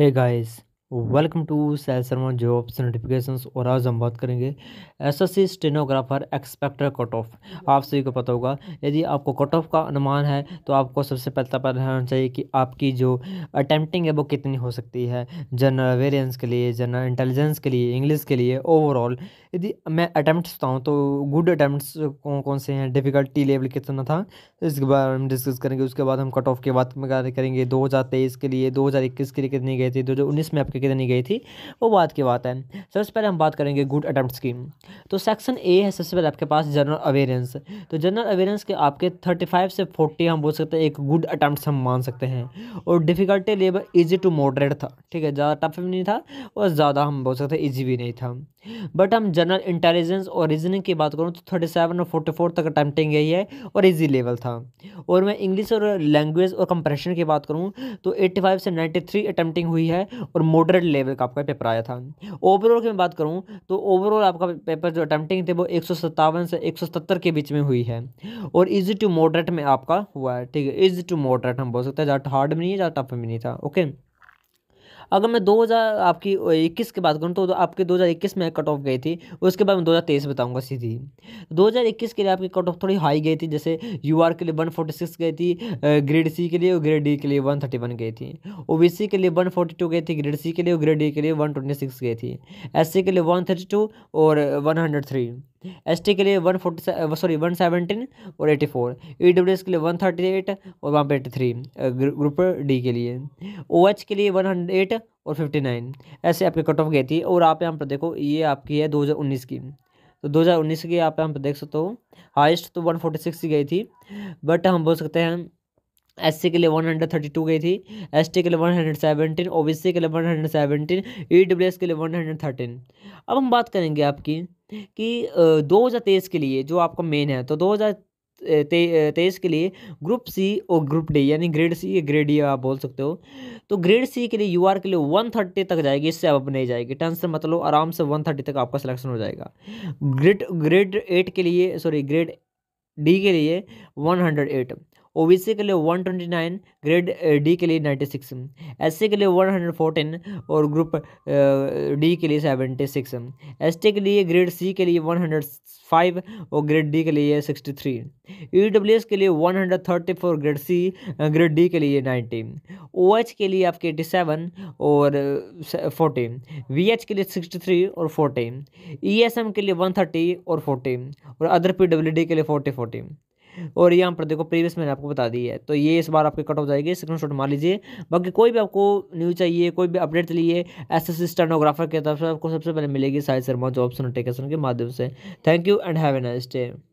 hey guys welcome to सेल सर्मा jobs notification और आज हम बात करेंगे SSC stenographer expected cut off आप सभी को पता होगा यदि आपको कट ऑफ का अनुमान है तो आपको सबसे पता पता होना चाहिए कि आपकी जो अटैम्प्टिंग है वो कितनी हो सकती है जनरल वेरियंस के लिए जनरल इंटेलिजेंस के लिए इंग्लिश के लिए ओवरऑल यदि मैं अटैम्प्ट बताऊँ तो गुड अटैम्प्ट कौन कौन से हैं डिफ़िकल्टी लेवल कितना था तो इसके बारे में डिस्कस करेंगे उसके बाद हम कट ऑफ की बात करेंगे दो के लिए दो के लिए कितनी गए थे दो में आपके के देने गई थी वो बात की बात है सबसे पहले हम बात करेंगे गुड अटैम्प्ट स्कीम तो सेक्शन ए है सबसे पहले आपके पास जनरल अवेयरेंस तो जनरल अवेयरेंस के आपके थर्टी फाइव से फोर्टी हम बोल सकते हैं एक गुड अटैम्प्ट हम मान सकते हैं और difficulty level easy to moderate था ठीक है ज़्यादा टफ भी नहीं था और ज़्यादा हम बोल सकते ईजी भी नहीं था बट हम जनरल इंटेलिजेंस और रीजनिंग की बात करूँ तो थर्टी और फोर्टी तक अटैम्प्टिंग यही है और ईजी लेवल था और मैं इंग्लिश और लैंग्वेज और कंप्रेशन की बात करूँ तो एट्टी से नाइन्टी थ्री हुई है और मॉडल मॉडरेट लेवल का आपका पेपर आया था ओवरऑल की मैं बात करूँ तो ओवरऑल आपका पेपर जो अटैम्प्टिंग थे वो एक से एक के बीच में हुई है और इजी टू मॉडरेट में आपका हुआ है ठीक है इजी टू मॉडरेट हम बोल सकते हैं ज़्यादा हार्ड भी नहीं है ज़्यादा टफ भी नहीं था ओके अगर मैं दो हज़ार आपकी इक्कीस की बात करूँ तो आपके दो हज़ार इक्कीस में कट ऑफ गई थी उसके बाद मैं दो हज़ार तेईस बताऊँगा सीधी दो हज़ार इक्कीस के लिए आपकी कट ऑफ थोड़ी हाई गई थी जैसे यू आर के लिए वन फोर्टी सिक्स गई थी ग्रेड सी के लिए और ग्रेड डी के लिए वन थर्टी वन गई थी ओ बी सी के लिए वन फोर्टी टू गई थी ग्रेड सी के लिए और ग्रेड डी के लिए वन ट्वेंटी सिक्स गई थी एस सी के लिए वन थर्टी टू और वन हंड्रेड थ्री एस के लिए one forty sorry one seventeen और eighty four E W S के लिए वन थर्टी एट और वहाँ पर एटी थ्री ग्रुप डी के लिए ओ एच के लिए वन हंड्रेड एट और फिफ्टी नाइन ऐसे आपकी कट ऑफ गई थी और आप यहाँ पर देखो ये आपकी है दो हज़ार उन्नीस की तो दो हज़ार उन्नीस की आप यहाँ पर देख सकते हो हाइस्ट तो वन फोर्टी सिक्स की गई थी बट हम बोल सकते हैं एस सी के लिए वन हंड्रेड थर्टी टू गई थी एस टी के लिए one hundred O B C के लिए one hundred E W S के लिए वन हंड्रेड थर्टीन अब हम बात करेंगे आपकी कि दो हज़ार तेईस के लिए जो आपका मेन है तो दो हज़ार तेईस के लिए ग्रुप सी और ग्रुप डी यानी ग्रेड सी ग्रेड डी आप बोल सकते हो तो ग्रेड सी के लिए यू आर के लिए वन थर्टी तक जाएगी इससे अब नहीं जाएगी टेंथ से मतलब आराम से वन थर्टी तक आपका सिलेक्शन हो जाएगा ग्रेड ग्रेड एट के लिए सॉरी ग्रेड डी के लिए वन हंड्रेड एट ओबीसी के लिए 129 ग्रेड डी के लिए 96 एससी के लिए 114 और ग्रुप डी के लिए 76 एसटी के लिए ग्रेड सी के लिए 105 और ग्रेड डी के लिए 63 ईडब्ल्यूएस के लिए 134 ग्रेड सी ग्रेड डी के लिए 90 ओएच के लिए आपके 87 और 14 वीएच के लिए 63 और 14 ईएसएम के लिए 130 और 14 और अदर पीडब्ल्यूडी के लिए 40 40 और यहाँ पर देखो प्रीवियस मैंने आपको बता दी है तो ये इस बार आपके कट ऑफ जाएगी स्क्रीन शॉट मार लीजिए बाकी कोई भी आपको न्यूज़ चाहिए कोई भी अपडेट चलिए एस एस स्टेनोग्राफर की तरफ से आपको सबसे पहले मिलेगी साई शर्मा जॉब्स नोटिफिकेशन के माध्यम से thank you and have a nice day